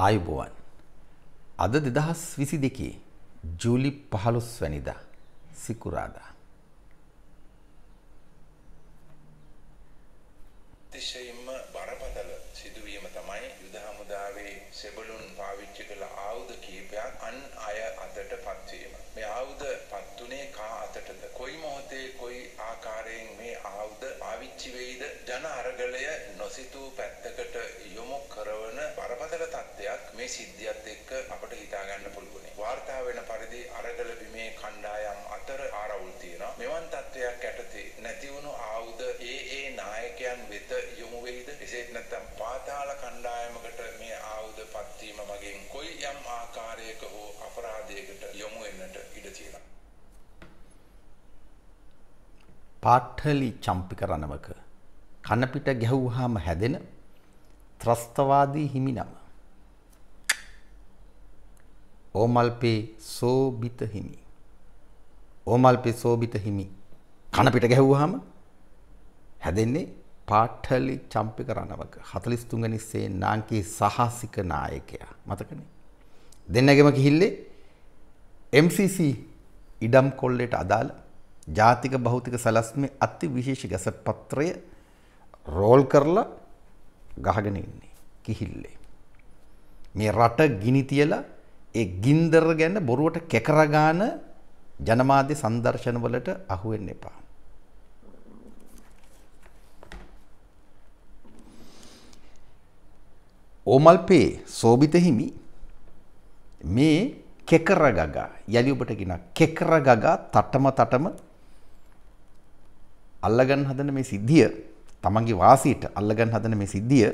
ආයුබෝවන් අද දෙදහස් විසි දෙකේ ජූලි පහළොස් වැනිදා සිකුරාදා මේ සිද්ධියත් එක්ක අපිට හිතා ගන්න පුළුවන්. වාර්තා වෙන පරිදි අරගල බිමේ කණ්ඩායම් අතර ආරවුල් තියෙනවා. මෙවන් තත්ත්වයක් යටතේ නැති වුණු ආයුධ ඒ ඒ නායකයන් වෙත යොමු වෙයිද? එසේත් නැත්නම් පාතාල කණ්ඩායමකට මේ ආයුධ පත්වීම මගින් කොයි යම් ආකාරයක හෝ අපරාධයකට යොමු වෙන්නට ඉඩ තියෙනවා. පාඨලි චම්පික රණවක කනපිට ගැහුවාම හැදෙන ත්‍රස්තවාදී හිමිනම ඕමල්පේ සෝබිත හිමි. ඕමල්පේ සෝබිත හිමි. කන පිට ගැහුවාම හැදෙන්නේ පාටලි චම්පික රණවක 43 වෙනි සේ නාංකී සහසික නායකයා මතකනේ. දෙන්නගෙම කිහිල්ලේ MCC ඉඩම් කොල්ලේට අදාළ ජාතික භෞතික සැලැස්මේ අති විශේෂ ගැසට් පත්‍රය රෝල් කරලා ගහගෙන ඉන්නේ කිහිල්ලේ. මේ රට ගිනි තියලා ඒ ගින්දර ගැන බොරුවට කැකරගාන ජනමාධ්‍ය සංදර්ශනවලට අහුවෙන්න එපා. ඕමල්පේ සෝබිත හිමි මේ කෙකරගගා යලි ඔබට කියන කෙකරගගා තටම තටම අල්ලගන්න හදන මේ සිද්ධිය තමන්ගේ වාසීට අල්ලගන්න හදන මේ සිද්ධිය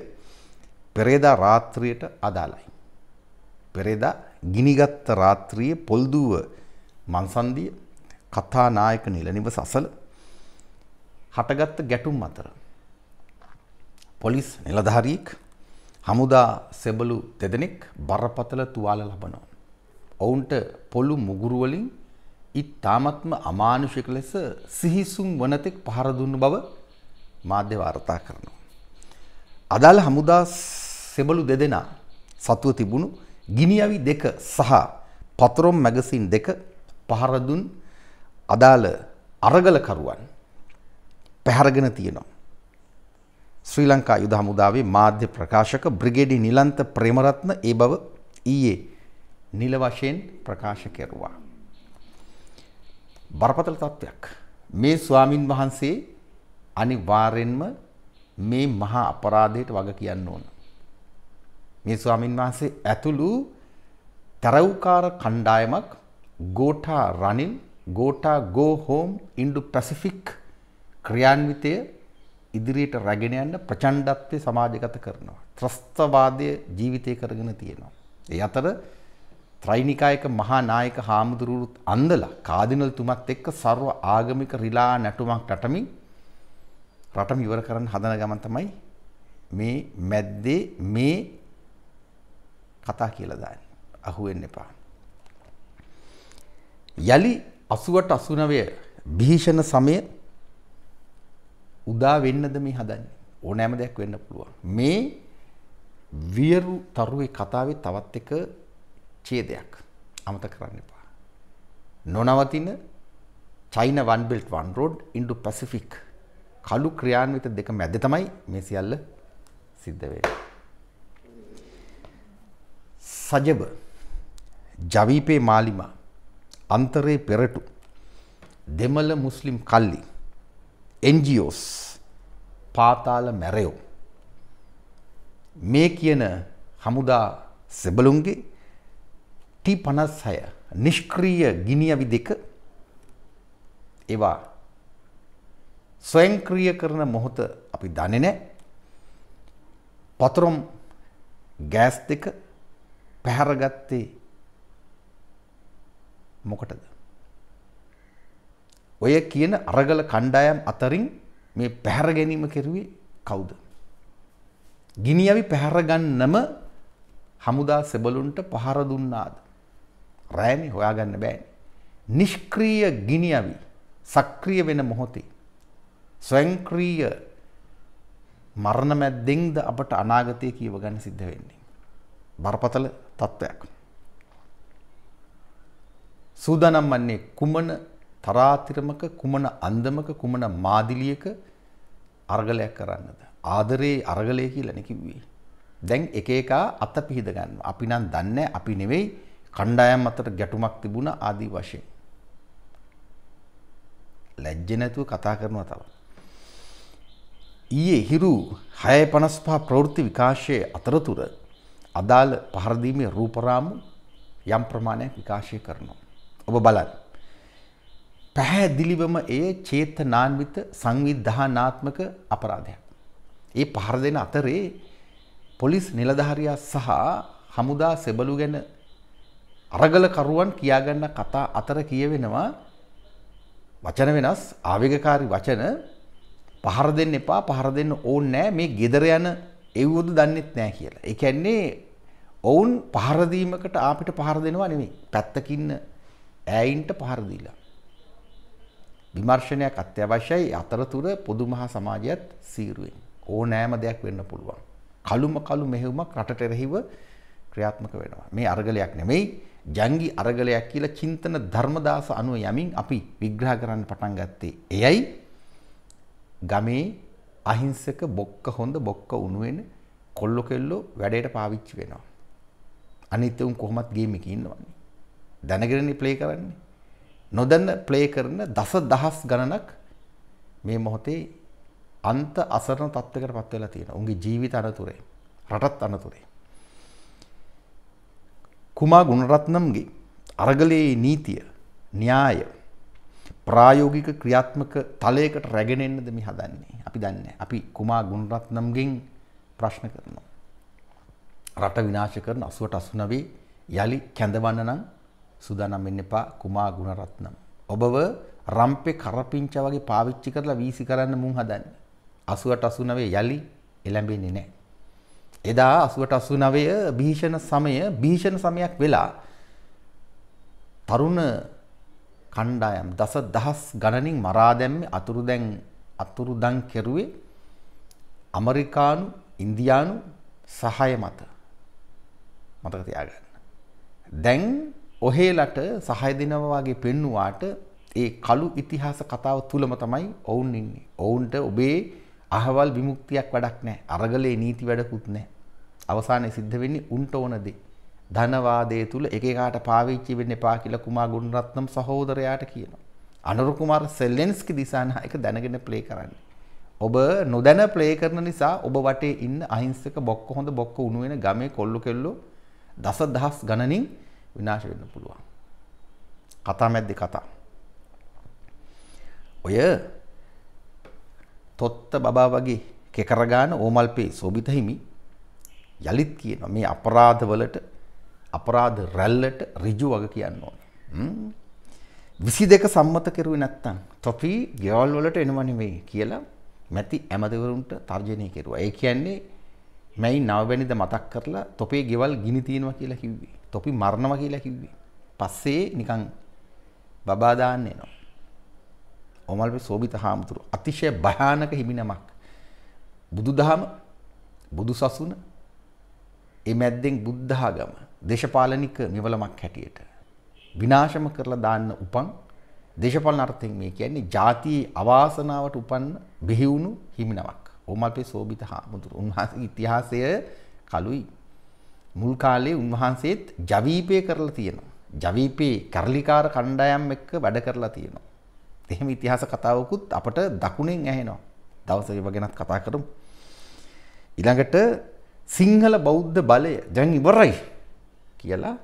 පෙරේදා රාත්‍රියට අදාළයි. පෙරේදා ගිනිගත්ත රාත්‍රියේ පොල්දුව මන්සන්දිය කථානායක නිලනිවස අසල හටගත්ත ගැටුම් අතර පොලිස් නිලධාරියෙක් හමුදා සෙබළු දෙදෙනෙක් බරපතල තුවාල ලබනවා. ඔවුන්ට පොළු මුගුරු වලින් ඉතාමත්ම අමානුෂික ලෙස සිහිසුම් වනතෙක් පහර දුන්න බව මාධ්‍ය වාර්තා කරනවා. අදාළ හමුදා සෙබළු දෙදෙනා සතුව තිබුණු ගිනියවි දෙක සහ පතරොම් මැගසින් දෙක පහරදුන් අදාළ අරගලකරුවන් පැහැරගෙන තියෙනවා. ශ්‍රී ලංකා යුද හමුදාවේ මාධ්‍ය ප්‍රකාශක බ්‍රිගේඩි නිලන්ත ප්‍රේමරත්න ඒ බව ඊයේ නිල වශයෙන් ප්‍රකාශ කෙරුවා. බරපතල තත්ත්වයක්. මේ ස්වාමින් වහන්සේ අනිවාර්යෙන්ම මේ මහා අපරාධයට වග කියන්න ඕන. මේ ස්වාමින් වහන්සේ ඇතුළු තරව්කාර කණ්ඩායමක් Gota Ranil Gota go home Indo Pacific ක්‍රියාන්විතය ඉදිරියට රැගෙන යන්න ප්‍රචණ්ඩත්වය සමාජගත කරනවා. ත්‍රස්තවාදය ජීවිතය කරගෙන තියෙනවා. ඒ අතර ත්‍රයිනිකායක මහා නායක හාමුදුරුවරුත් අන්දලා කාදිනල් තුමත් එක්ක ਸਰව ආගමික රිලා නැටුමක් රටමින් රටම ඉවර කරන්න හදන ගමන් තමයි මේ මැද්දේ මේ කතා කියලා දාන්න. අහුවෙන්න එපා. යලි 80ට 89 භීෂණ සමය උදා වෙන්නද මේ හදන්නේ. ඕනෑම දෙයක් වෙන්න පුළුවන්. මේ වියරු තරුවේ කතාවේ තවත් එක ඡේදයක් අමතක කරන්න එපා. නොනවතින China one belt one road Indo Pacific කළු ක්‍රියාන්විත දෙක මැද තමයි මේ සියල්ල සිද්ධ වෙන්නේ. සජබ ජවීපේ මාලිමා අන්තරේ පෙරටු දෙමළ මුස්ලිම් කල්ලි එන්ජියෝස් පාතාල මැරයෝ මේ කියන හමුදා සෙබලුන්ගේ ටී පනස් හය නිෂ්ක්‍රීය ගිනියවි දෙක ඒවා ස්වයංක්‍රිය කරන මොහොත අපි දන්නේ නැහැ. පතරම් ගෑස් දෙක පැහැරගත්තේ මොකටද? ඔය කියන අරගල කණ්ඩායම් අතරින් මේ පැහැර ගැනීම කෙරුවේ කවුද? ගිනියවි පැහැර ගන්නම හමුදා සෙබළුන්ට පහර දුන්නාද? රෑනේ හොයාගන්න බෑනේ. නිෂ්ක්‍රීය ගිනියවි සක්‍රිය වෙන මොහොතේ ස්වයංක්‍රීය මරණ මැද්දෙන්ද අපට අනාගතය කියව ගන්න සිද්ධ වෙන්නේ. බරපතල තත්ත්වයක්. සූදානම් වන්නේ කුමන තරාතිරමක කුමන අන්දමක කුමන මාදිලියක අර්ගලයක් කරන්නද. ආදරයේ අර්ගලය කියලා නිකිව්වේ. දැන් එක එකා අත පිහිද ගන්න. අපි නම් දන්නේ අපි නෙවෙයි කණ්ඩායම් අතර ගැටුමක් තිබුණ ආදි වශයෙන්. ලැජ්ජ නැතුව කතා කරනවා තව. ඊයේ හිරු 6:55 ප්‍රවෘත්ති විකාශයේ අතරතුර අදාළ පහරදීමේ රූපරාමු යම් ප්‍රමාණයක් විකාශය කරනවා. ඔබ බලන්න. පැහැදිලිවම එය චේතනාන්විත සංවිධානාත්මක අපරාධයක්. ඒ පහර දෙන අතරේ පොලිස් නිලධාරියා සහ හමුදා සෙබළු ගැන අරගලකරුවන් කියාගන්න කතා අතර කියවෙනවා වචන වෙනස් ආවේගකාරී වචන පහර දෙන්න එපා පහර දෙන්න ඕනේ නෑ මේ gedara යන එව්වොද දන්නෙත් නෑ කියලා. ඒ කියන්නේ ඔවුන් පහර දීමකට අපිට පහර දෙනවා නෙමෙයි. පැත්තකින් ඈයින්ට පහර දීලා. විමර්ශනයක් අත්‍යවශ්‍යයි. අතරතුර පොදු මහා සමාජයත් සීරුවෙන්. ඕනෑම දෙයක් වෙන්න පුළුවන්. කලුම කලු මෙහෙයුමක් රටට රහිව ක්‍රියාත්මක වෙනවා. මේ අරගලයක් නෙමෙයි. ජංගි අරගලයක් කියලා චින්තන ධර්මදාස අනුව යමින් අපි විග්‍රහ කරන්න පටන් ගත්තේ. එයයි ගමේ අහිංසක බොක්ක හොඳ බොක්ක උණු වෙන කොල්ල කෙල්ලෝ වැඩේට පාවිච්චි වෙනවා. අනිත් උන් කොහොමත් ගේම් එකේ ඉන්නවන්නේ. දැනගෙනනේ ප්ලේ කරන්නේ. නොදැන ප්ලේ කරන දසදහස් ගණනක් මේ මොහොතේ අන්ත අසරණ තත්ත්වයකට පත් වෙලා තියෙනවා. උන්ගේ ජීවිත අනතුරේ, රටත් අනතුරේ. කුමා ගුණරත්නම්ගේ අරගලයේ නීතිය, න්‍යාය ප්‍රායෝගික ක්‍රියාත්මක තලයකට රැගෙන එන්නද මේ හදන්නේ. අපි දන්නේ. අපි කුමා ගුණරත්නම්ගෙන් ප්‍රශ්න කරනවා. රට විනාශ කරන 88 89 යලි කැඳවන්න නම් සූදානම් වෙන්න එපා කුමා ගුණරත්නම්. ඔබව රම්පේ කරපිංචා වගේ පාවිච්චි කරලා වීසි කරන්න මුන් හදන්නේ. 88 89 යලි එළඹෙන්නේ නැහැ. එදා 88 89 භීෂණ සමය භීෂණ සමයක් වෙලා තරුණ කණ්ඩායම් දස දහස් ගණනින් මරා දැම්මේ අතුරුදැන් අතුරුදන් කෙරුවේ ඇමරිකානු ඉන්දියානු සහාය මත. මතක තියාගන්න. දැන් ඔහේලට සහය දෙනවා වගේ පෙන්නුවාට ඒ කළු ඉතිහාස කතාව තුලම තමයි ඔවුන් ඉන්නේ. ඔවුන්ට ඔබේ අහවල් විමුක්තියක් වැඩක් නැහැ. අරගලේ නීති වැඩකුත් නැහැ. අවසානයේ සිද්ධ වෙන්නේ උන්ට ඕන දේ. ධනවාදයේ තුල එක එකාට පාවිච්චි වෙන්න එපා කියලා කුමාර ගුණරත්නම් සහෝදරයාට කියනවා. අනුර කුමාර සෙල්ලෙන්ස්කි දිසානායක දැනගෙන ප්ලේ කරන්නේ. ඔබ නොදැන ප්ලේ කරන නිසා ඔබ වටේ ඉන්න අහිංසක බොක්ක හොඳ බොක්ක උණු වෙන ගමේ කොල්ලු කෙල්ලෝ දසදහස් ගණනින් විනාශ වෙන්න පුළුවන්. කතා මැද්දේ කතා. ඔය තොත්ත බබා වගේ කෙකර ගන්න ඕමල්පේ සෝබිත හිමි යලිත් කියනවා මේ අපරාධවලට අපරාධ රැල්ලට ඍජු වග කියන්න ඕනේ. 22 සම්මත කෙරුවේ නැත්තම් තොපි ගෙවල් වලට එනව නෙමෙයි කියලා මැති ඇමදවරුන්ට තර්ජනය කෙරුවා. ඒ කියන්නේ මැයි නවවැනිද මතක් කරලා තොපේ ගෙවල් ගිනි තියෙනවා කියලා කිව්වේ. තොපි මරනවා කියලා කිව්වේ. පස්සේ නිකන් බබා දාන්න එනවා. ඔමල්පේ සෝබිත හාමුදුරු අතිශය භයානක හිමිනමක්. බුදුදහම බුදුසසුන ඒ මැද්දෙන් බුද්ධ ආගම දේශපාලනික මෙවලමක් හැටියට විනාශම කරලා දාන්න උපන් දේශපාලන අර්ථයෙන් මේ කියන්නේ ಜಾති අවාසනාවට උපන්න බිහි වුණු හිමිනමක්. ඕම අපේ සෝබිත හාමුදුරු උන්වහන්සේගේ ඉතිහාසය කළුයි. මුල් කාලේ උන්වහන්සේත් ජවීපේ කරලා තියෙනවා. ජවීපේ කරලිකාර කණ්ඩායම් එක්ක වැඩ කරලා තියෙනවා. එහෙම ඉතිහාස කතාවකුත් අපට දකුණෙන් ඇහෙනවා. දවසක ඒව ගැනත් කතා කරමු. ඊළඟට සිංහල බෞද්ධ බලය දැන් ඉවරයි කියලා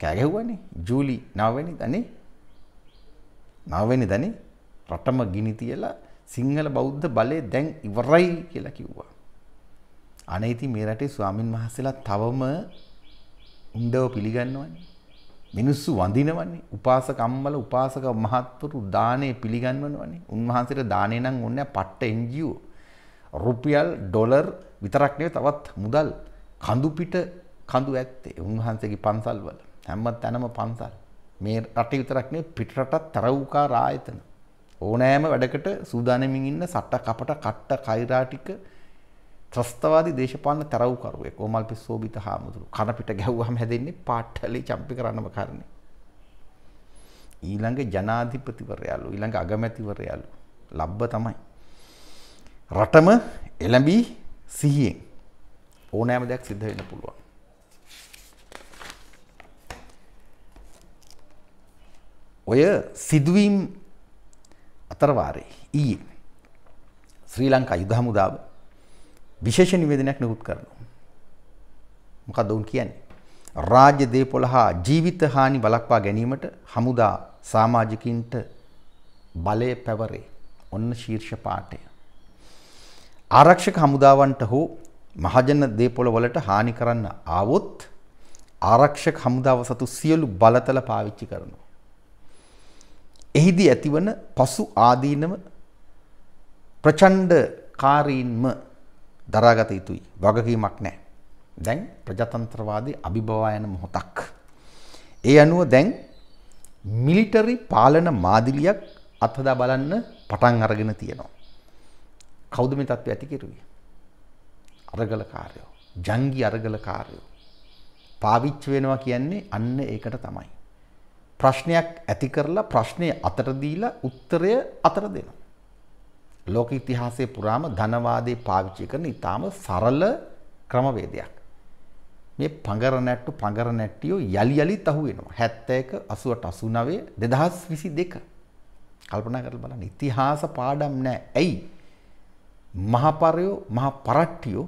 කෑ ගැහුවානේ. ජූලි 9 වෙනිදානේ. 9 වෙනිදානේ රටම ගිනි තියලා සිංහල බෞද්ධ බලය දැන් ඉවරයි කියලා කිව්වා. අනේ ඉතින් මේ රටේ ස්වාමින් වහන්සේලා තවම උණ්ඩව පිළිගන්නවනේ. මිනිස්සු වඳිනවනේ. උපාසක අම්මල උපාසක මහත්වරු දානේ පිළිගන්වනවනේ. උන්වහන්සේට දානේ නම් ඕනේ පට්ට NGO. රුපියල් ඩොලර් විතරක් නෙවෙයි තවත් මුදල් කඳු පිට කඳු ඇත්තේ උන්වහන්සේගේ පන්සල්වල හැම තැනම පන්සල් මේ රටේ විතරක් නෙවෙයි පිට රටත් තරවුකාර ආයතන ඕනෑම වැඩකට සූදානමින් ඉන්න සට්ට කපට කට්ට කෛරාටික ත්‍රස්තවාදී දේශපාලන තරව්කරුවෙක් ඕමල් පිස්සෝබිත හාමුදුරු කන පිට ගැහුවම හැදෙන්නේ පාට්ටලි චම්පි කරන්නම කරන්නේ ඊළඟ ජනාධිපතිවරයාලු ඊළඟ අගමැතිවරයාලු ලබ්බ තමයි රටම එළඹී සිහියෙන් ඕනෑම දෙයක් සිද්ධ වෙන්න පුළුවන් ඔය සිදුවීම් අතරවාරයේ ඊයේ ශ්‍රී ලංකා යුද හමුදාව විශේෂ නිවේදනයක් නිකුත් කරනවා. මොකද උන් කියන්නේ? රාජ්‍ය දේපොළ හා ජීවිත හානි වළක්වා ගැනීමට හමුදා සමාජිකින්ට බලය පැවරේ. ඔන්න ශීර්ෂ පාඨය. ආරක්ෂක හමුදාවන්ට හෝ මහජන දේපොළ වලට හානි කරන්න ආවොත් ආරක්ෂක හමුදාව සතු සියලු බලතල පාවිච්චි කරනවා. එහිදී ඇතිවන පසු ආදීනව ප්‍රචණ්ඩ කාරීන්ම දරාගත යුතුයි. වගකීමක් නැහැ. දැන් ප්‍රජාතන්ත්‍රවාදී අභිභවායන මොහොතක්. ඒ අනුව දැන් මිලිටරි පාලන මාදිලියක් අත්හදා බලන්න පටන් අරගෙන තියෙනවා. කවුද මේ தත්ත්වය ඇති කෙරුවේ? අරගලකාරයෝ, ජංගි අරගලකාරයෝ. පාවිච්චි වෙනවා කියන්නේ අන්න ඒකට තමයි. ප්‍රශ්නයක් ඇති කරලා ප්‍රශ්නේ අතට දීලා උත්තරය අතට දෙනවා. ලෝක ඉතිහාසයේ පුරාම ධනවාදේ පාවිච්චි කරන ඊටාම සරල ක්‍රමවේදයක්. මේ පඟර නැට්ටු පඟර නැට්ටියෝ යලි යලිත් අහු වෙනවා. 71 80 89 2022 කල්පනා කරලා බලන්න ඉතිහාස පාඩම් නැහැ. ඇයි? මහපරයෝ මහපරට්ටියෝ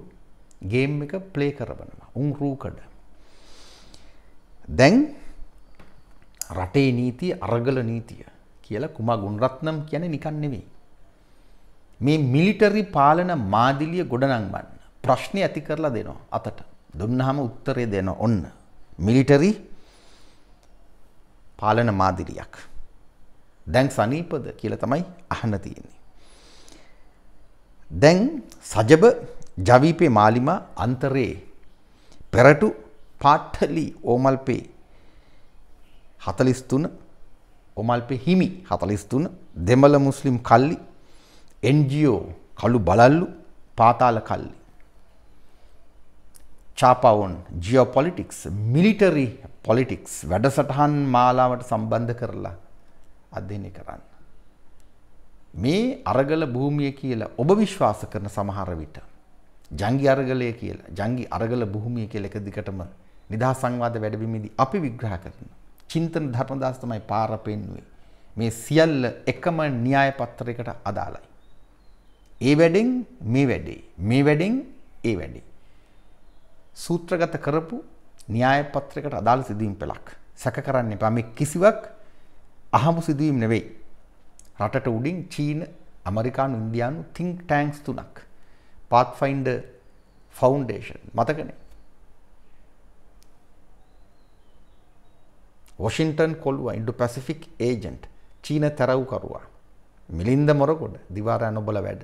ගේම් එක ප්ලේ කරවනවා. උන් රූකඩ. දැන් රටේ නීතිය අරගල නීතිය කියලා කුමා ගුණරත්නම් කියන්නේ නිකන් නෙවෙයි. මේ මිලිටරි පාලන මාදිලිය ගොඩනංවන්න ප්‍රශ්නේ ඇති කරලා දෙනවා අතට. දුන්නාම උත්තරේ දෙනවා ඔන්න. මිලිටරි පාලන මාදිලියක්. දැන් සනීපද කියලා තමයි අහන්න තියෙන්නේ. දැන් සජබ ජවීපේ මාලිමා අන්තරේ පෙරටු පාට්ටලි ඕමල්පේ 43 ඔමල්පේ හිමි 43 දෙමළ මුස්ලිම් කල්ලි NGO කළු බලල්ලු පාතාල කල්ලි චාපවුන් ජියෝපොලිටික්ස් මිලිටරි පොලිටික්ස් වැඩසටහන් මාලාවට සම්බන්ධ කරලා අධ්‍යයනය කරන්න මේ අරගල භූමිය කියලා ඔබ විශ්වාස කරන සමහර විට ජංගි අරගලය කියලා ජංගි අරගල භූමිය කියලා එක දිගටම නිදහස් සංවාද වැඩබිමේදී අපි විග්‍රහ කරනවා චින්තන ධර්මදාස තමයි පාර පෙන්වුවේ. මේ සියල්ල එකම න්‍යාය පත්‍රයකට අදාළයි. ඒ වැඩෙන් මේ වැඩේ. මේ වැඩෙන් ඒ වැඩේ. සූත්‍රගත කරපු න්‍යාය පත්‍රයකට අදාළ සිදුවීම් පෙළක්. සැක කරන්න එපා. මේ කිසිවක් අහමු සිදුවීම් නෙවෙයි. රටට උඩින් චීන, ඇමරිකානු, ඉන්දියානු think tanks තුනක්. Pathfinder Foundation මතකනේ. වොෂින්ටන් කොල්ුව ඉන්ඩු පැසිෆික් ඒජන්ට් චීන තැරව්කරවා. මිලින්ද මොරකොඩ දිවාරය නොබල වැඩ.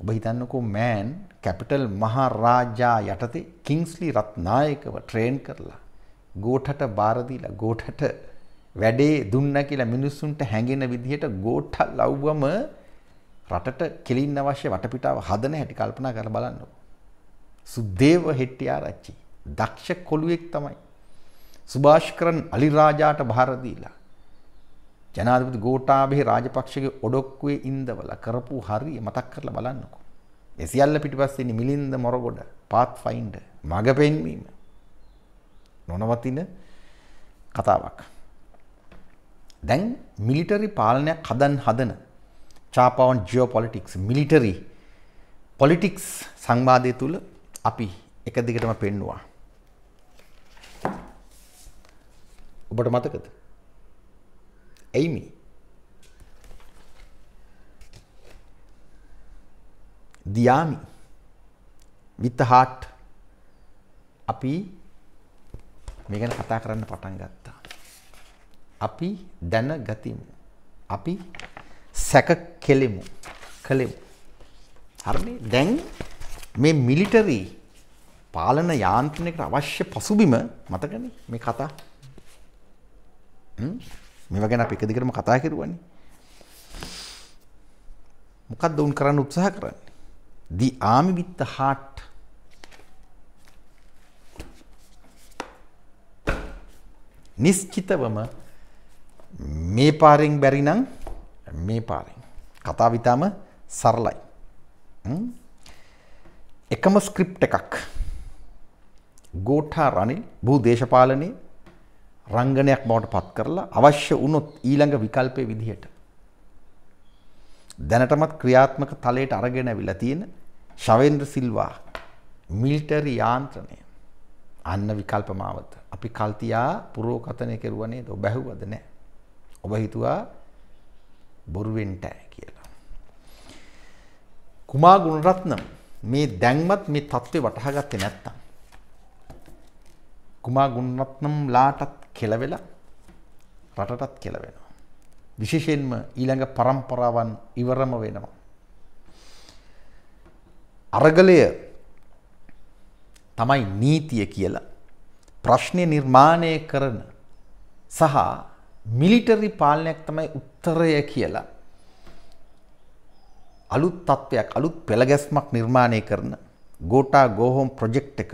ඔබ හිතන්නකෝ මෑන් කැපිටල් මහරාජා යටතේ කිංස්ලි රත්නායකව ට්‍රේන් කරලා. ගෝටට බාරදීලා ගෝටට වැඩේ දුන්න කියලා මිනිස්සුන්ට හැඟෙන විදිහට ගෝටල් ලව්වම රටට කෙලින් අවශ්‍ය වටපිටාව හදන හැටි කල්පනා කරලා බලන්න. සුද්දේව හෙට්ටිආරච්චි දක්ෂ කොළුවෙක් තමයි. සුභාෂ්කරන් අලිරාජාට භාර දීලා ජනාධිපති ගෝඨාභය රාජපක්ෂගේ ඔඩොක්කුවේ ඉඳවලා කරපු හරිය මතක් කරලා බලන්නකෝ. ඒ සියල්ල පිටිපස්සේ ඉන්නේ මිලින්ද මොරගොඩ, pathfinder, මඟ පෙන්වීම. නොනවතින කතාවක්. දැන් මිලිටරි පාලනයක් හදන් හදන චාපවන් ජියෝපොලිටික්ස් මිලිටරි පොලිටික්ස් සංවාදය තුල අපි එක දිගටම පෙන්නවා. උඹට මතකද? ඇයි මේ? දියාමි with heart අපි මේ ගැන කතා කරන්න පටන් ගත්තා. අපි දැනගතිමු. අපි සැක කෙලෙමු. කලෙමු. හරිනේ? දැන් මේ මිලිටරි පාලන යාන්ත්‍රණයකට අවශ්‍ය පසුබිම මතකනේ මේ කතා මේ වගේ අප එක දිගටම කතා කරුවනේ. මොකක්ද උන් කරන්න උත්සාහ කරන්නේ? The army with the heart. නිස්කිතවම මේ පාරෙන් බැරි නම් මේ පාරෙන්. කතාව ඊටම සරලයි. එකම ස්ක්‍රිප්ට් එකක්. ගෝඨා රනිල් භූ දේශපාලනයේ රංගනයක් බවට පත් කරලා අවශ්‍ය වුණොත් ඊළඟ විකල්පයේ විදිහට දැනටමත් ක්‍රියාත්මක තලයට අරගෙන ඇවිල්ලා තියෙන ශවෙන්ද්‍ර සිල්වා මිලිටරි යාන්ත්‍රණය අන්න විකල්ප මාවත අපි කල්තියා පුරෝකතනය කෙරුවා නේද ඔබ ඇහුවද නැහැ ඔබ හිතුවා බොරුවෙන්ට කියලා කුමා ගුණරත්නම් මේ දැන්වත් මේ தත්ත්වේ වටහා ගත්තේ නැත්තම් කුමා ගුණරත්නම් ලාටත් කෙලවෙලා රටටත් කෙලවෙනවා. විශේෂයෙන්ම ඊළඟ පරම්පරාවන් ඉවරම වෙනවා. අරගලය තමයි නීතිය කියලා ප්‍රශ්නය නිර්මාණය කරන සහ මිලිටරි පාලනයක් තමයි උත්තරය කියලා අලුත් තත්ත්වයක් අලුත් පෙළගැස්මක් නිර්මාණය කරන ගෝටා ගෝහෝම් ප්‍රොජෙක්් එක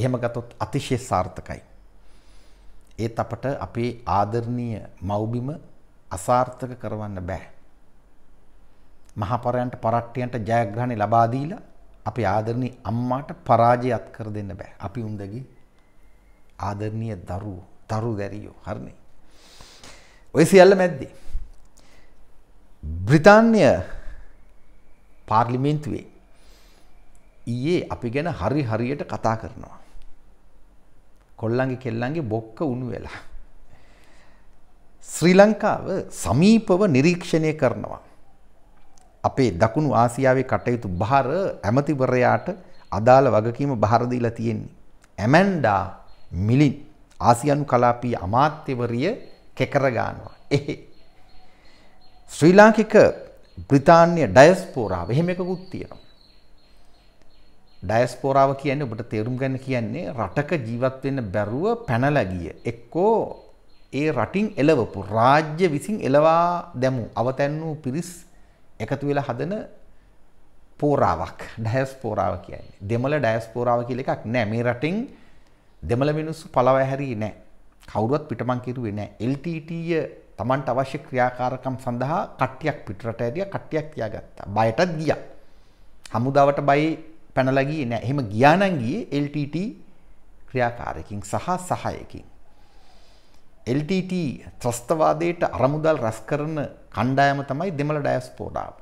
එහෙම ගතොත් අතිශය සාර්ථකයි ඒත් අපට අපේ ආදරණීය මව්බිම අසාර්ථක කරවන්න බෑ. මහපරයන්ට පරට්ටියන්ට ජයග්‍රහණය ලබා දීලා අපේ ආදරණීය අම්මාට පරාජයත් කර දෙන්න බෑ. අපි උන්දගේ ආදරණීය දරුවෝ, දරු දැරියෝ හරිනේ. ඔය සියල්ල මැද්දේ බ්‍රිතාන්‍ය පාර්ලිමේන්තුවේ ඊයේ අපි ගැන හරි හරියට කතා කරනවා. කොල්ලන්ගේ කෙල්ලන්ගේ බොක්ක උණු වෙලා. ශ්‍රී ලංකාව සමීපව නිරීක්ෂණය කරනවා. අපේ දකුණු ආසියාවේ කටයුතු භාර ඇමතිවරයාට අදාළ වගකීම භාර දීලා තියෙන්නේ. ඇමැන්ඩා මිලින් ආසියානු කලාපීය අමාත්‍යවරිය කෙකර ගන්නවා. එහෙ. ශ්‍රී ලාංකික බ්‍රිතාන්‍ය ඩයස්පෝරාව එහෙම එකකුත් තියෙනවා. ඩයස්පෝරාව කියන්නේ ඔබට තේරුම් ගන්න කියන්නේ රටක ජීවත් වෙන්න බැරුව පැනලා ගිය එක්කෝ ඒ රටින් එළවපු රාජ්‍ය විසින් එළවා දැමු අවතැන් වූ පිරිස් එකතු වෙලා හදන පෝරාවක් ඩයස්පෝරාව කියන්නේ. දෙමළ ඩයස්පෝරාව කියලා එකක් නෑ. මේ රටින් දෙමළ මිනිස්සු පළව හැරියේ නෑ. කවුරුවත් පිටමං කිරුවේ නෑ. LTT තමන්ට අවශ්‍ය ක්‍රියාකාරකම් සඳහා කට්ටියක් පිටරට ඇරියා කට්ටියක් තියාගත්තා. බයටත් ගියා. හමුදාවට බයි පැනලගිය නෑ එහෙම ගියානන්ගිය LTT ක්‍රියාකාරයකින් සහ සහයකින්. LTT ත්‍රස්තවාදයට අරමුදල් රැස් කරන කණ්ඩායම තමයි දෙමළ ඩයස්පෝඩාව.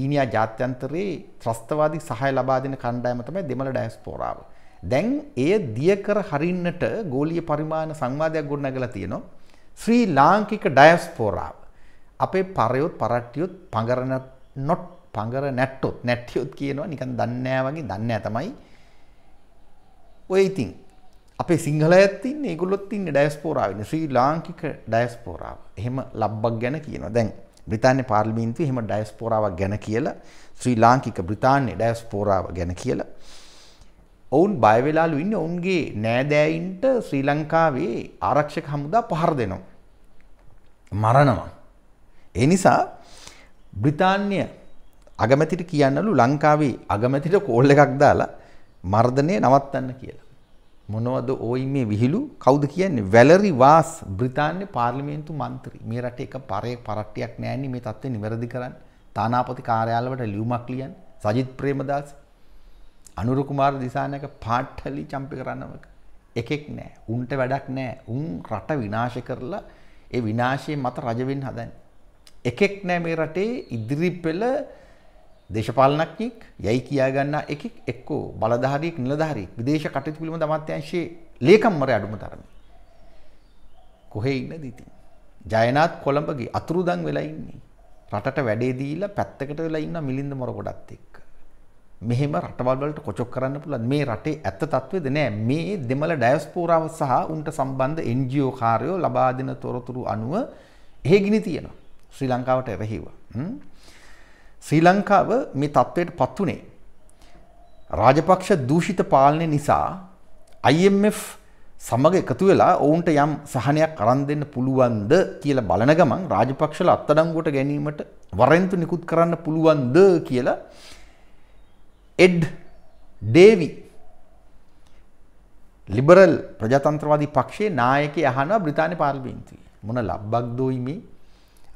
ඊනියා ජාත්‍යන්තරයේ ත්‍රස්තවාදී සහය ලබා දෙන කණ්ඩායම තමයි දෙමළ ඩයස්පෝරාව. දැන් එය දියකර හරින්නට ගෝලීය පරිමාණ සංවාදයක් ගොඩනගලා තියෙනවා. ශ්‍රී ලාංකික ඩයස්පෝරාව. අපේ පරයොත් පරට්ටියොත් පඟරන නොට් පඟර නැට්ටොත් නැට්ටියොත් කියනවා නිකන් දන්නේ වගේ දන්නේ තමයි. ඔය ඉතින් අපේ සිංහලයත් ඉන්නේ ඒගොල්ලොත් ඉන්නේ ඩයස්පෝරාවේ ශ්‍රී ලාංකික ඩයස්පෝරාව. එහෙම ලබ්බක් ගැන කියනවා. දැන් බ්‍රිතාන්‍ය පාර්ලිමේන්තුවේ එහෙම ඩයස්පෝරාවක් ගැන කියලා ශ්‍රී ලාංකික බ්‍රිතාන්‍ය ඩයස්පෝරාව ගැන කියලා ඔවුන් බය වෙලාලු ඉන්නේ ඔවුන්ගේ නෑදෑයින්ට ශ්‍රී ලංකාවේ ආරක්ෂක හමුදා පහර දෙනවා. මරණවා. ඒ නිසා බ්‍රිතාන්‍ය අගමැතිට කියන්නලු ලංකාවේ අගමැතිට කෝල් එකක් දාලා මර්ධනය නවත්තන්න කියලා. මොනවද ඕයි මේ විහිළු කවුද කියන්නේ වැලරි වාස් බ්‍රිතාන්‍ය පාර්ලිමේන්තු මන්ත්‍රී. මේ රටේ එක පරේ පරට්ටියක් නැහැ මේ தත්ත්වය නිවැරදි කරන්න. තානාපති කාර්යාලයට ලියුමක් ලියන්න. සජිත් ප්‍රේමදාස අනුර කුමාර දිසානායක පාට්ටලි චම්පි කරන්නවක. එකෙක් නැහැ. උන්ට වැඩක් නැහැ. උන් රට විනාශ කරලා ඒ විනාශය මත රජ වෙන්න හදන්නේ. එකෙක් නැහැ මේ රටේ ඉදිරි පෙළ දේශපාලනඥයෙක් යයි කියා ගන්නා එකෙක් එක්කෝ බලධාරියෙක් නිලධාරියෙක් විදේශ කටයුතු පිළිබඳ අමාත්‍යාංශයේ ලේකම්වරය අඩුම තරමේ කොහේ ඉන්නද ඉතින් ජයනාත් කොළඹගේ අතුරුදන් වෙලා ඉන්නේ රටට වැඩේ දීලා පැත්තකට වෙලා ඉන්න මිලින්ද මොර ගොඩත් එක්ක මෙහෙම රටවල් වලට කොචොක් කරන්න පුළුවන් මේ රටේ ඇත්ත తත්වේද නෑ මේ දෙමළ ඩයස්පෝරාව සහ උන්ට සම්බන්ධ NGO කාර්යෝ ලබා දෙන තොරතුරු අනුව එහෙගිනි තියෙනවා ශ්‍රී ලංකාවට එරෙහිව ශ්‍රී ලංකාව මේ තත්ත්වයට පත් වුණේ රාජපක්ෂ දූෂිත පාලනය නිසා IMF සමග එකතු වෙලා ඔවුන්ට යම් සහනයක් අරන් දෙන්න පුළුවන්ද කියලා බලන ගමන් රාජපක්ෂල අත්අඩංගුවට ගැනීමට වරෙන්තු නිකුත් කරන්න පුළුවන්ද කියලා එඩ් ඩේවි ලිබරල් ප්‍රජාතන්ත්‍රවාදී පක්ෂයේ නායකයා අහනවා බ්‍රිතාන්‍ය පාර්ලිමේන්තුවේ මොන ලබ්බක්දෝයි මේ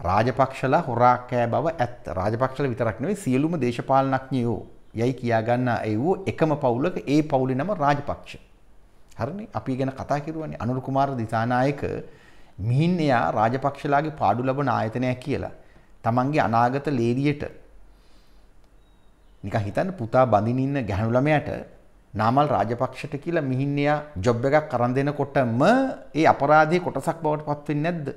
රාජපක්ෂලා හොරාකෑ බව ඇත් රාජපක්ෂල විතරක් නෙවෙයි සියලුම දේශපාලනඥයෝ යයි කියාගන්නා ඒ වූ එකම පවුලක ඒ පවුලේ නම රාජපක්ෂ. හරිනේ අපි ගැන කතා කරුවානේ අනුර කුමාර දිසානායක මිහින් එයා රාජපක්ෂලාගේ පාඩු ලබන ආයතනයක් කියලා. Tamange අනාගත ලේලියට නිකන් හිතන්න පුතා බඳින්න ඉන්න ගැහණු ළමයාට නාමල් රාජපක්ෂට කියලා මිහින් එයා ජොබ් එකක් කරන් දෙනකොටම ඒ අපරාධයේ කොටසක් බවට පත් වෙන්නේ නැද්ද?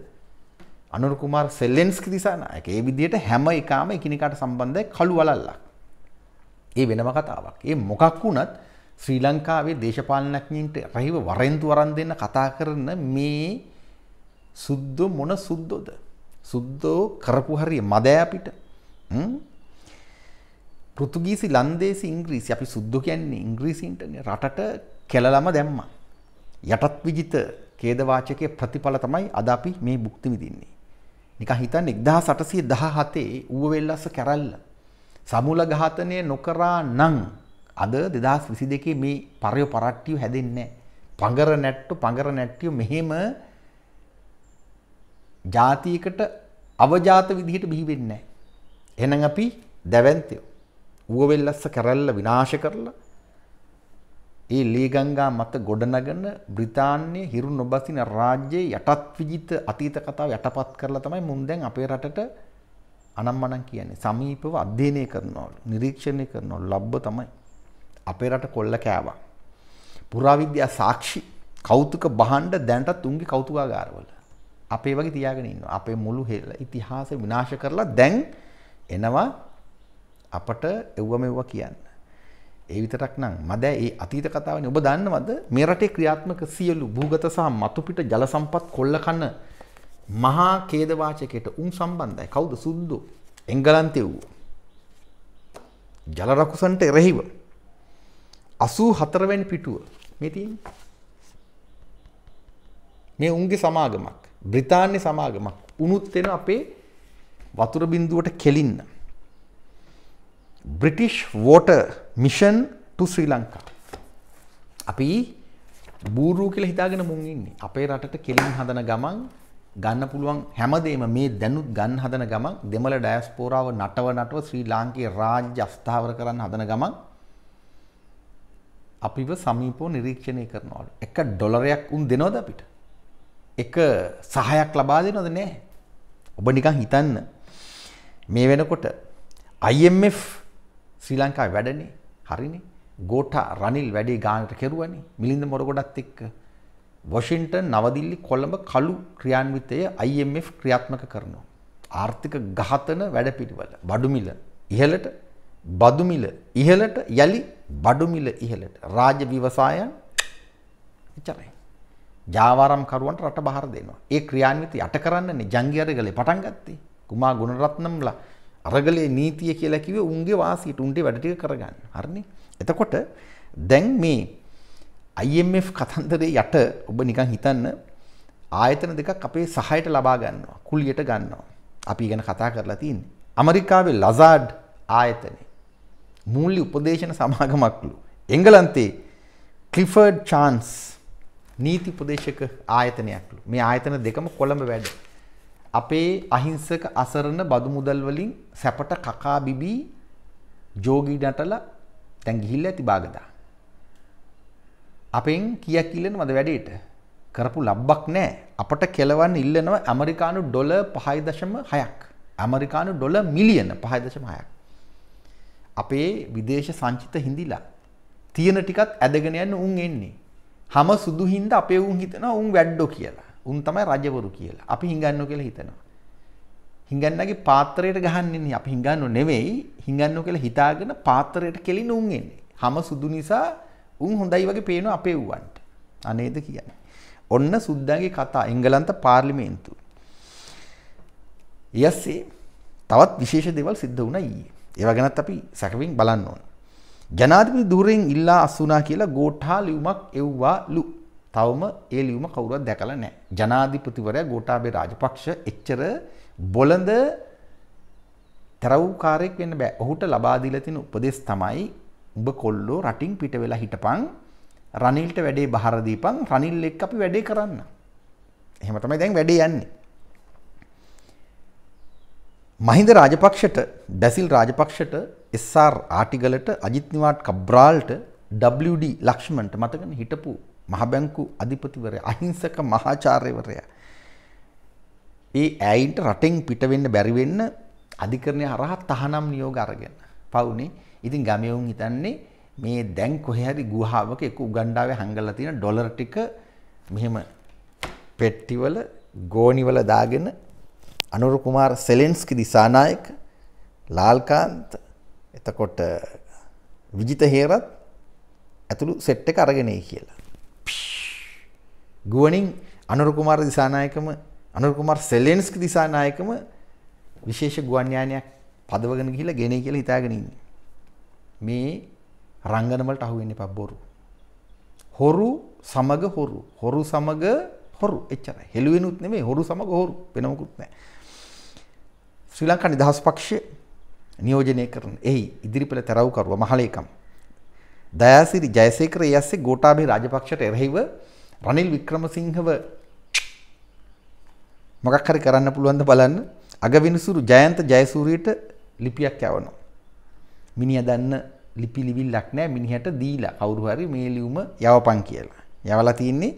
අනුරකුමාර් සෙල්ලෙන්ස්කි දිසානායක ඒ විදිහට හැම එකාම එකිනෙකාට සම්බන්ධය කළු වලල්ලක්. ඒ වෙනම කතාවක්. ඒ මොකක් වුණත් ශ්‍රී ලංකාවේ දේශපාලනඥයින්ට රහිව වරෙන්තු වරන් දෙන්න කතා කරන මේ සුද්ධ මොන සුද්ධෝද? සුද්ධෝ කරපු හරිය මදෑ අපිට. පෘතුගීසි ලන්දේසි ඉංග්‍රීසි අපි සුද්ධෝ කියන්නේ ඉංග්‍රීසින්ටනේ රටට කෙලලම දැම්මා. යටත් විජිත ඛේදවාචකයේ ප්‍රතිඵල තමයි අද අපි මේ භුක්ති විඳින්නේ. නිකන් හිතන්න 1817 ඌව වෙල්ලස්ස කැරල්ල සමුල ඝාතනය නොකරා නම් අද 2022 මේ පරය පරට්ටිය හැදෙන්නේ පඟර නැට්ටු පඟර නැට්ටිය මෙහෙම ජාතියකට අවජාත විදිහට බිහි වෙන්නේ නැහැ. එහෙනම් අපි දැවැන්තයෝ ඌව වෙල්ලස්ස කැරල්ල විනාශ කරලා ඒ ලේගංගා මත ගොඩනගන බ්‍රිතාන්‍ය හිරු නොබසින රාජ්‍යයේ යටත් විජිත අතීත කතාව යටපත් කරලා තමයි මුන් දැන් අපේ රටට අනම්මනම් කියන්නේ. සමීපව අධ්‍යයනය කරනවා, නිරීක්ෂණය කරනවා, ලබ්බ තමයි. අපේ රට කොල්ල කෑවා. පුරාවිද්‍යා සාක්ෂි කෞතුක බහණ්ඩ දැනටත් උන්ගේ කෞතුකාගාරවල. අපේ වගේ තියාගෙන ඉන්නවා. අපේ මුළු හෙළ ඉතිහාසය විනාශ කරලා දැන් එනවා අපට එව්ව මෙව්ව කියන්නේ. ඒ විතරක් නම් මද ඒ අතීත කතාවනේ ඔබ දන්නවද මේ රටේ ක්‍රියාත්මක සියලු භූගත සහ මතුපිට ජල සම්පත් කොල්ල කන මහා ඛේද වාචකයට උන් සම්බන්ධයි කවුද සුද්දෝ එංගලන්තයේ වූ ජල රකුසන්ට එරෙහිව 84 වෙනි පිටුව මේ තියෙන්නේ මේ උන්ගේ සමාගමක් බ්‍රිතාන්‍ය සමාගමක් උනුත් වෙන අපේ වතුර බින්දුවට කෙලින්න British water mission to Sri Lanka. අපි බූරු කියලා හිතාගෙන මුන් ඉන්නේ. අපේ රටට කෙලින් හදන ගමන් ගන්න පුළුවන් හැමදේම මේ දැනුත් ගන්න හදන ගමන් දෙමළ ඩයස්පෝරාව නටව නටව ශ්‍රී ලාංකේය රාජ්‍ය අස්ථාවර කරන්න හදන ගමන් අපිව සමීපව නිරීක්ෂණය කරනවලු. එක ඩොලරයක් උන් දෙනවද අපිට? එක සහයක් ලබා දෙනවද නැහැ. ඔබ නිකන් හිතන්න මේ වෙනකොට IMF ශ්‍රී ලංකාවේ වැඩනේ. හරිනේ. ගෝඨ රනිල් වැඩේ ගානට කෙරුවනේ. මිලින්ද මොරගොඩත් එක්ක. වොෂින්ටන් නවදිල්ලි කොළඹ කළු ක්‍රියාන්විතය IMF ක්‍රියාත්මක කරනවා. ආර්ථික ඝාතන වැඩපිළිවෙල. බඩුමිල ඉහළට බදුමිල ඉහළට යලි බඩුමිල ඉහළට රාජ්‍ය ව්‍යවසායන් එච්චරයි. ජාවාරම් කරුවන්ට රට බහර දෙනවා. ඒ ක්‍රියාන්විත යට කරන්නනේ ජංගියරගලේ පටන් ගත්තේ. කුමා ගුණරත්නම්ලා අරගලයේ නීතිය කියලා කිව්වේ උන්ගේ වාසියට උන්ගේ වැඩ ටික කරගන්න. හරිනේ? එතකොට දැන් මේ IMF කතන්දරේ යට ඔබ නිකන් හිතන්න ආයතන දෙකක් අපේ සහායට ලබා ගන්නවා. කුලියට ගන්නවා. අපි ගැන කතා කරලා තියෙන්නේ. ඇමරිකාවේ ලසාඩ් ආයතනේ මූල්‍ය උපදේශන සමාගමක්ලු. එංගලන්තේ ක්ලිෆර්ඩ් චාන්ස් නීති උපදේශක ආයතනයක්ලු. මේ ආයතන දෙකම කොළඹ වැඩ. අපේ අහිංසක අසරණ බදු මුදල් වලින් සැපට කකා බිබී ජෝගී නටලා දැන් ගිහිල්ලා ඇති බාගදා. අපෙන් කීයක් ඉල්ලනවද වැඩේට? කරපු ලබ්බක් නැහැ. අපට කෙලවන්න ඉල්ලනවා ඇමරිකානු ඩොලර් 5.6ක්. ඇමරිකානු ඩොලර් මිලියන 5.6ක්. අපේ විදේශ සංචිත හිඳිලා තියෙන ටිකත් ඇදගෙන යන උන් එන්නේ. හැම සුදු හිඳ අපේ උන් හිතනවා උන් වැඩෝ කියලා. උන් තමයි රජවරු කියලා. අපි හිඟන්නෝ කියලා හිතනවා. හිඟන්නගේ පාත්‍රයට ගහන්නේ අපි හිඟන්නෝ නෙවෙයි හිඟන්නෝ කියලා හිතාගෙන පාත්‍රයට කෙලින උන් එන්නේ. හැම සුදු නිසා උන් හොඳයි වගේ පේන අපේ ඌවන්ට. අනේද කියන්නේ. ඔන්න සුද්දාගේ කතා එංගලන්ත පාර්ලිමේන්තුව. ඊයස්සේ තවත් විශේෂ දේවල් සිද්ධ වුණා ඊයේ. ඒවා ගැනත් අපි සැකවින් බලන්න ඕන. ජනාධිපති ධුරෙන් ඉල්ලා අසුනා කියලා ගෝඨා ලියුමක් එව්වාලු. තවම ඒ ලියුම කවුරුවත් දැකලා නැහැ. ජනාධිපතිවරයා ගෝඨාභය රාජපක්ෂ එච්චර බොළඳ තරවුකාරයෙක් වෙන්න බෑ. ඔහුට ලබා දීලා තියෙන උපදෙස් තමයි උඹ කොල්ලෝ රටින් පිට වෙලා හිටපන්. රනිල්ට වැඩේ බහර දීපන්. රනිල් එක්ක අපි වැඩේ කරන්න. එහෙම තමයි දැන් වැඩේ යන්නේ. මහින්ද රාජපක්ෂට බැසිල් රාජපක්ෂට SR ආටිගලට අජිත් නිවාට් කබ්‍රාල්ට WD ලක්ෂ්මන්ට මතකනේ හිටපු මහ බැංකු අධිපතිවරයා අහිංසක මහාචාර්යවරයා ඒ ඇයින්ට රටෙන් පිට වෙන්න බැරි වෙන්න අධිකරණය හරහා තහනම් නියෝග අරගෙන පවුනේ ඉතින් ගමයවුන් හිතන්නේ මේ දැන් කොහේ හරි ගුහාවක එක උගණ්ඩාවේ හංගලා තියෙන ඩොලර් ටික මෙහෙම පෙට්ටිවල ගෝනිවල දාගෙන අනුර කුමාර සෙලෙන්ස්කි දිසානායක ලාල්කාන්ත එතකොට විජිත හේරත් ඇතුළු සෙට් එක අරගෙන කියලා. ගුවනින් අනුරකුමාර දිසානායකම අනුරකුමාර් සෙල්ලෙන්ස්ක දිසානායකම විශේෂ ගුවන්්‍යානයක් පදවගෙන ගිහිලා ගෙනේ කියලා හිතාගෙන ඉන්නේ. මේ රංගන වලට අහු වෙන්නේ පබ්බොරු. හොරු සමග හොරු. හොරු සමග හොරු. එච්චරයි. හෙළුවෙනුත් නෙමෙයි හොරු සමග හොරු. වෙන මොකුත් නැහැ. ශ්‍රී ලංකා නිදහස් පක්ෂය නියෝජනය කරන එහි ඉදිරිපෙළ තැරව්කරුවා මහලේකම් දයාසිරි ජයසේකර යස්සේ ගෝඨාභය රාජපක්ෂට එරෙහිව රනිල් වික්‍රමසිංහව මොකක් හරි කරන්න පුළුවන්ද බලන්න අගවිනිසුරු ජයන්ත ජයසූරියට ලිපියක් යවනවා. මිනිහා දන්න ලිපි ලිවිල්ලක් නැහැ මිනිහට දීලා කවුරු හරි මේ ලියුම යවපන් කියලා. යවලා තින්නේ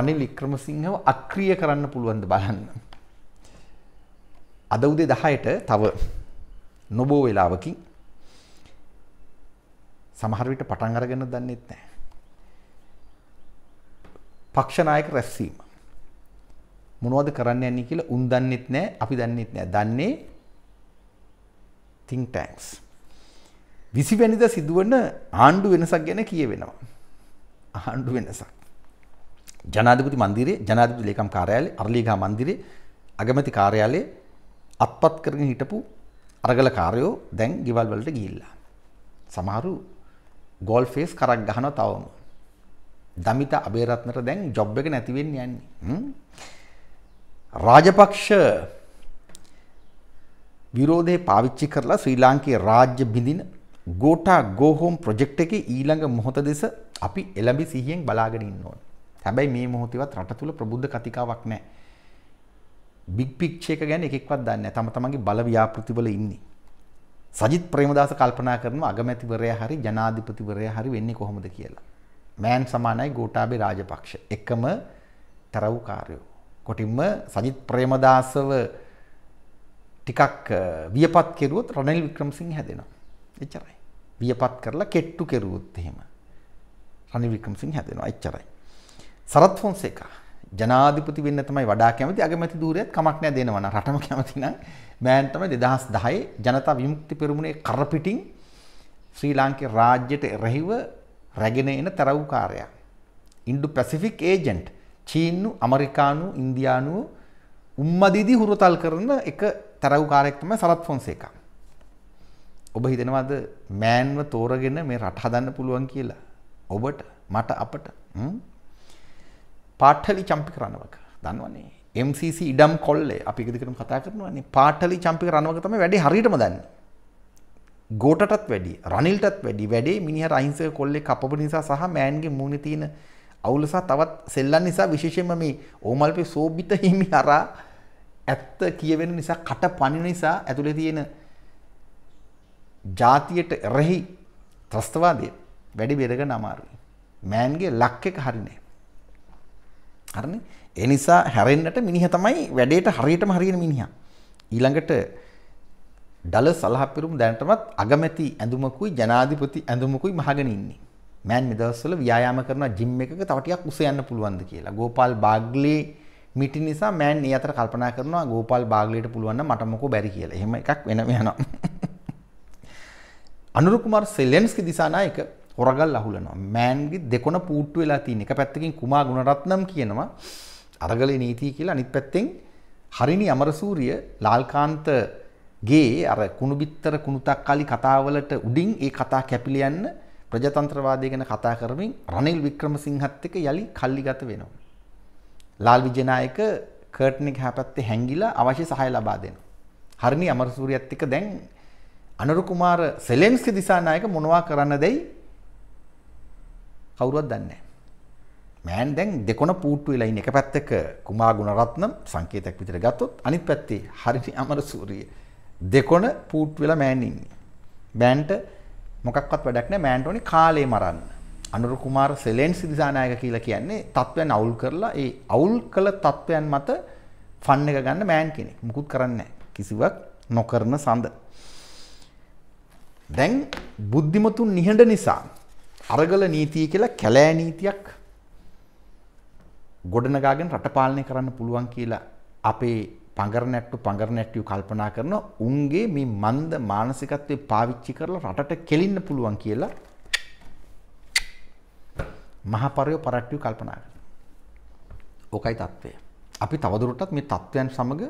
රනිල් වික්‍රමසිංහව අක්‍රිය කරන්න පුළුවන්ද බලන්න. අද උදේ 10ට තව නොබෝ වේලාවකින් සමහර විට පටන් අරගෙන දන්නෙත් නැහැ. පක්ෂනායක රැස්වීම. මොනවද කරන්න යන්නේ කියලා උන් දන්නෙත් නෑ අපි දන්නෙත් නෑ. දන්නේ think tanks. 20 වෙනිදා සිදුවන ආණ්ඩු වෙනසක් ගැන කියවෙනවා. ආණ්ඩු වෙනසක්. ජනාධිපති මන්දිරයේ ජනාධිපති ලේකම් කාර්යාලයේ අරලිගා මන්දිරයේ අගමැති කාර්යාලයේ අත්පත් කරගෙන හිටපු අරගල කාර්යෝ දැන් ගෙවල් වලට ගිහිල්ලා. සමහරු ගෝල් ෆේස් කරක් ගහනවා තවම. දමිත අබේරත්නට දැන් ජොබ් එක නැති වෙන්න යන්නේ. රාජපක්ෂ විරෝධය පාවිච්චි කරලා ශ්‍රී ලාංකේ රාජ්‍ය බිඳින ගෝටා ගෝහෝම් ප්‍රොජෙක්ට් එකේ ඊළඟ මොහොත දෙස අපි එළඹි සිහියෙන් බලාගෙන ඉන්න ඕන. හැබැයි මේ මොහොතේවත් රට තුල ප්‍රබුද්ධ කතිකාවක් නැහැ. big picture එක ගැන එකෙක්වත් දන්නේ නැහැ. තම තමන්ගේ බල ව්‍යාපෘතිවල ඉන්නේ. සජිත් ප්‍රේමදාස කල්පනා කරනවා අගමැතිවරයා හරි ජනාධිපතිවරයා හරි වෙන්නේ කොහොමද කියලා. මෑන් සමානයි ගෝඨාභය රාජපක්ෂ එකම තරවුකාරයෝ. කොටින්ම සජිත් ප්‍රේමදාසව ටිකක් වියපත් කෙරුවොත් රනිල් වික්‍රමසිංහ හැදෙනවා. එච්චරයි. වියපත් කරලා කෙට්ටු කෙරුවොත් එහෙම රනිල් වික්‍රමසිංහ හැදෙනවා. එච්චරයි. සරත් ෆොන්සේකා ජනාධිපති වෙන්න තමයි වඩා කැමති. අගමැති ධූරයත් කමක් නෑ දෙනවා නම් රටම කැමති නම් මෑන් තමයි 2010 ජනතා විමුක්ති පෙරමුණේ කරපිටින් ශ්‍රී ලාංකික රාජ්‍යයට රැහිව රැගෙන එන තරව්කාරයා. ඉන්ඩු පැසිෆික් ඒජන්ට් චීන්නු අමරිකානු ඉන්දයානුව උම්මදිදී හුරුතල් කරන එක තරව්කාරයෙක්තම සරත් ෆොන්සේක. ඔබ හිතෙනවාද මෑන්ව තෝරගෙන මේ රට හදන්න පුළුවන් කියලා. ඔබට මට අපට පාටලි චම්පි කරනවක දන්නවන්නේ MCC ඉඩම් කොල්ලේ අපි ඉදිරියටම කතා කරනවානේ පාටලි චම්පි කරනවක තමයි වැඩි හරියටම දන්නේ ගෝටටත් වැඩි රනිල්ටත් වැඩි වැඩේ මිනිහට අහිංසක කොල්ලෙක් කපපු නිසා සහ මෑන්ගේ මූණේ තියෙන අවුල සහ තවත් සෙල්ලම් නිසා විශේෂයෙන්ම මේ ඕමල්පේ සෝබිත හිමි අරා ඇත්ත කියවෙන නිසා කට පණින නිසා ඇතුලේ තියෙන જાතියට රෙහි ත්‍රස්තවාදය වැඩි බෙදගෙන අමාරුයි. මෑන්ගේ ලක් එක හරිනේ. හරිනේ? ඒ නිසා හැරෙන්නට මිනිහ තමයි වැඩේට හරියටම හරියන මිනිහා. ඊළඟට ඩලර් සලහපිරුම් දැනටමත් අගමැති ඇඳුමකුයි ජනාධිපති ඇඳුමකුයි මහගෙන ඉන්නේ. මෑන් මේ දවස්වල ව්‍යායාම කරන ජිම් එකක තව ටිකක් උස යන්න පුළුවන්ද කියලා. ගෝපාල් බාග්ලේ මිටි නිසා මෑන් ඒ අතර කල්පනා කරනවා ගෝපාල් බාග්ලේට පුළුවන් නම් මට මොකෝ බැරි කියලා. එහෙම එකක් වෙනම යනවා. අනුර කුමාර් සෙලෙන්ස්කි දිසානායක හොරගල් අහුලනවා. මෑන්ගේ දෙකොන පූට්ටු වෙලා තියෙන. එක පැත්තකින් කුමා ගුණරත්නම් කියනවා අරගලේ නීතිය කියලා අනිත් පැත්තෙන් හරිනි අමරසූරිය ලාල්කාන්ත ගේ අර කුණු බිත්තර කුණුතක් කාලි කතාවලට උඩින් ඒ කතා කැපිල යන්න ප්‍රජතන්ත්‍රවාදය ගැන කතා කරමින් රනිල් වික්‍රමසිංහත් එක්ක යලි කල්ලිගත වෙනවා. ලාල් විජයනායක කර්ට්නික් හැපැත්තේ හැංගිලා අවශ්‍ය සහාය ලබා දෙනවා. හරිනි අමරසූරියත් එක්ක දැන් අනුරු කුමාර සෙලෙන්ස්කි දිසානායක මොනවා කරන්න දෙයි කවුරුවත් දන්නේ නැහැ. මෑන් දැන් දෙකොන පූට්ටු වෙලා ඉන්නේ. එක පැත්තක කුමාර ගුණරත්නම් සංකේතයක් විදිහට ගත්තොත් අනිත් පැත්තේ හරිනි අමරසූරිය දෙකොන පූට් වෙලා මෑන් ඉන්නේ. බෑන්ට මොකක්වත් වැඩක් නැහැ මෑන්ට ඕනේ කාලේ මරන්න. අනුර කුමාර සෙලෙන්ස් දිසානායක කියලා කියන්නේ තත්වයන් අවුල් කරලා ඒ අවුල් කළ තත්වයන් මත ෆන් එක ගන්න මෑන් කෙනෙක්. මුකුත් කරන්නේ කිසිවක් නොකරන සඳ. දැන් බුද්ධිමතුන් නිහඬ නිසා අරගල නීතිය කියලා කැලෑ නීතියක් ගොඩනගාගෙන රට පාලනය කරන්න පුළුවන් කියලා අපේ පඟරනැට්ටු පඟරනැට්ටිය කල්පනා කරන උන්ගේ මේ මන්ද මානසිකත්වය පාවිච්චි කරලා රටට කෙලින්න පුළුවන් කියලා මහපරය පරට්ටිය කල්පනා කරනවා. ඕකයි தත්වය. අපි තවදුරටත් මේ தත්වයන් සමග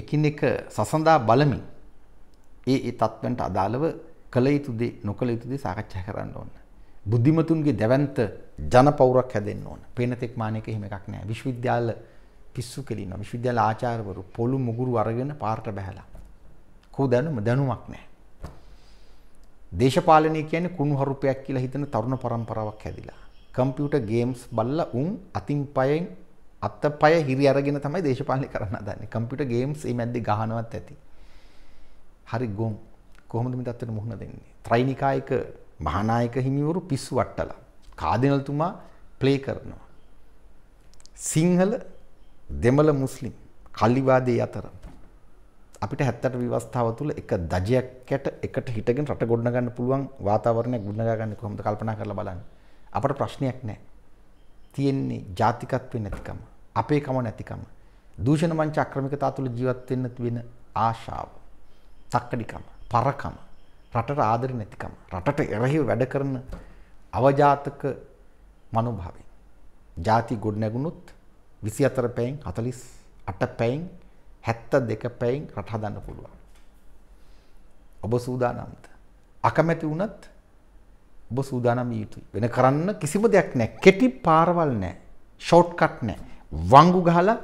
එකිනෙක සසඳා බලමින් ඒ ඒ தත්වයන්ට අදාළව කළ යුතු දේ නොකළ යුතු දේ සාකච්ඡා කරන්න ඕන. බුද්ධිමතුන්ගේ දැවැන්ත ජනපෞරක් හැදෙන්න ඕන. පේන තෙක් මානෙක එහෙම එකක් නෑ. විශ්වවිද්‍යාල පිස්සු කෙලිනවා. විශ්වවිද්‍යාල ආචාර්යවරු පොළු මුගුරු අරගෙන පාරට බහැලා. කෝ දැනුම දැනුමක් නැහැ. දේශපාලනය කියන්නේ කුණු හරුපයක් කියලා හිතන තරුණ පරම්පරාවක් හැදිලා. කම්පියුටර් ගේම්ස් බල්ලා උන් අතින් පයෙන් අතපය හිරි අරගෙන තමයි දේශපාලනය කරන්න හදන්නේ. කම්පියුටර් ගේම්ස් මේ මැද්දේ ගහනවත් ඇති. හරි ගොම් කොහොමද මේ தත්තර මුහුණ දෙන්නේ? ත්‍රිනිකායක මහානායක හිමිවරු පිස්සු වට්ටලා. කාදිනල්තුමා ප්ලේ කරනවා. සිංහල දෙමළ මුස්ලිම් කල්ලිවාදයේ අතර අපිට 70 විවස්ථාව තුළ එක දජයකට එකට හිටගෙන රට ගොඩනගන්න පුළුවන් වාතාවරණයක් ගොඩනගා ගන්න කොහොමද කල්පනා කරලා බලන්න. අපට ප්‍රශ්නයක් නැහැ. තියෙන්නේ ජාතිකත්වේ නැතිකම, අපේකම නැතිකම, දූෂණ මංච අක්‍රමිකතා තුළ ජීවත් වෙන්න තියෙන ආශාව, තක්කඩිකම, පරකම, රටට ආදරේ නැතිකම, රටට එරෙහිව වැඩ කරන අවජාතක මනෝභාවය. ಜಾති ගොඩනැගුණොත් 24 පැයෙන් 48 පැයෙන් 72 පැයෙන් රට හදන්න පුළුවන්. ඔබ සූදානම්ද? අකමැති වුණත් ඔබ සූදානම් යුතුයි. වෙන කරන්න කිසිම දෙයක් නැහැ. කෙටි පාරවල් නැහැ. ෂෝට්කට් නැහැ. වංගු ගහලා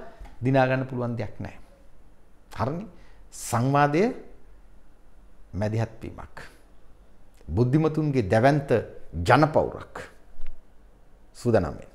දිනා ගන්න පුළුවන් දෙයක් නැහැ. හරිනේ? සංවාදය මැදිහත් වීමක්. බුද්ධිමතුන්ගේ දැවැන්ත ජනපෞරක්. සූදානම් වෙන්න.